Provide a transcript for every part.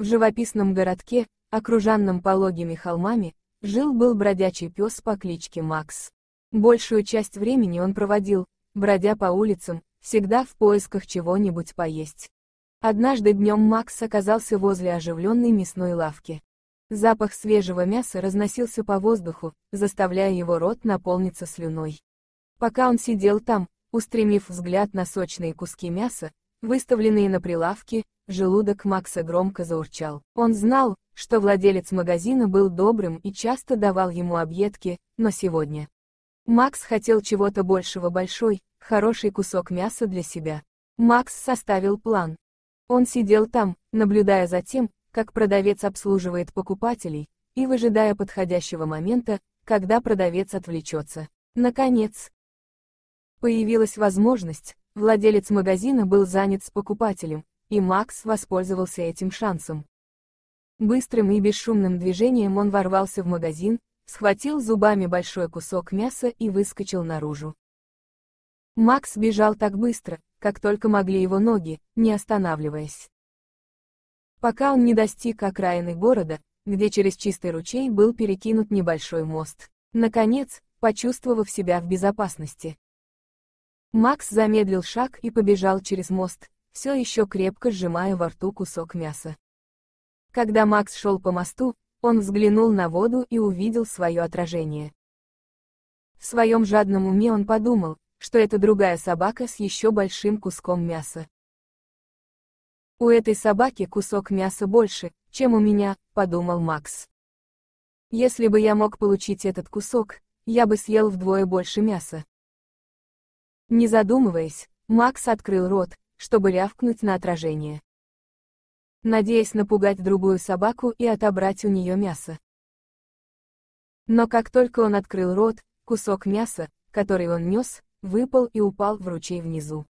В живописном городке, окруженном пологими холмами, жил-был бродячий пес по кличке Макс. Большую часть времени он проводил, бродя по улицам, всегда в поисках чего-нибудь поесть. Однажды днем Макс оказался возле оживленной мясной лавки. Запах свежего мяса разносился по воздуху, заставляя его рот наполниться слюной. Пока он сидел там, устремив взгляд на сочные куски мяса, выставленные на прилавке, Желудок Макса громко заурчал. Он знал, что владелец магазина был добрым и часто давал ему объедки, но сегодня. Макс хотел чего-то большего большой, хороший кусок мяса для себя. Макс составил план. Он сидел там, наблюдая за тем, как продавец обслуживает покупателей, и выжидая подходящего момента, когда продавец отвлечется. Наконец, появилась возможность, владелец магазина был занят с покупателем, и Макс воспользовался этим шансом. Быстрым и бесшумным движением он ворвался в магазин, схватил зубами большой кусок мяса и выскочил наружу. Макс бежал так быстро, как только могли его ноги, не останавливаясь. Пока он не достиг окраины города, где через чистый ручей был перекинут небольшой мост. Наконец, почувствовав себя в безопасности. Макс замедлил шаг и побежал через мост, все еще крепко сжимая во рту кусок мяса. Когда Макс шел по мосту, он взглянул на воду и увидел свое отражение. В своем жадном уме он подумал, что это другая собака с еще большим куском мяса. «У этой собаки кусок мяса больше, чем у меня», — подумал Макс. «Если бы я мог получить этот кусок, я бы съел вдвое больше мяса». Не задумываясь, Макс открыл рот, чтобы рявкнуть на отражение. Надеясь напугать другую собаку и отобрать у нее мясо. Но как только он открыл рот, кусок мяса, который он нес, выпал и упал в ручей внизу.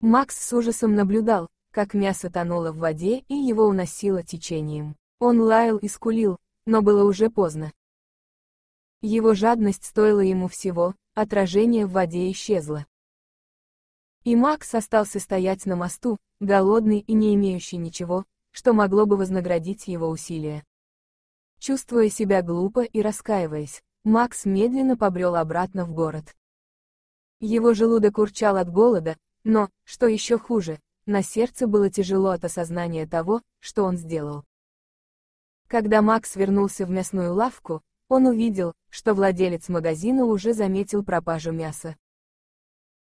Макс с ужасом наблюдал, как мясо тонуло в воде и его уносило течением. Он лаял и скулил, но было уже поздно. Его жадность стоила ему всего, отражение в воде исчезло. И Макс остался стоять на мосту, голодный и не имеющий ничего, что могло бы вознаградить его усилия. Чувствуя себя глупо и раскаиваясь, Макс медленно побрел обратно в город. Его желудок урчал от голода, но, что еще хуже, на сердце было тяжело от осознания того, что он сделал. Когда Макс вернулся в мясную лавку, он увидел, что владелец магазина уже заметил пропажу мяса.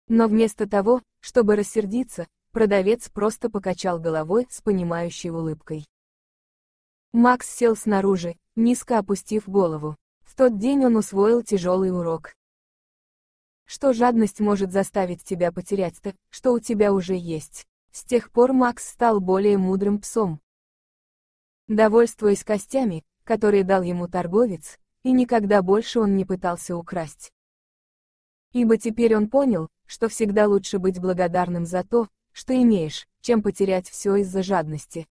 Но вместо того, чтобы рассердиться, продавец просто покачал головой с понимающей улыбкой. Макс сел снаружи, низко опустив голову. В тот день он усвоил тяжелый урок. Что жадность может заставить тебя потерять то, что у тебя уже есть. С тех пор Макс стал более мудрым псом. Довольствуясь костями, которые дал ему торговец, и никогда больше он не пытался украсть. Ибо теперь он понял, что всегда лучше быть благодарным за то, что имеешь, чем потерять все из-за жадности.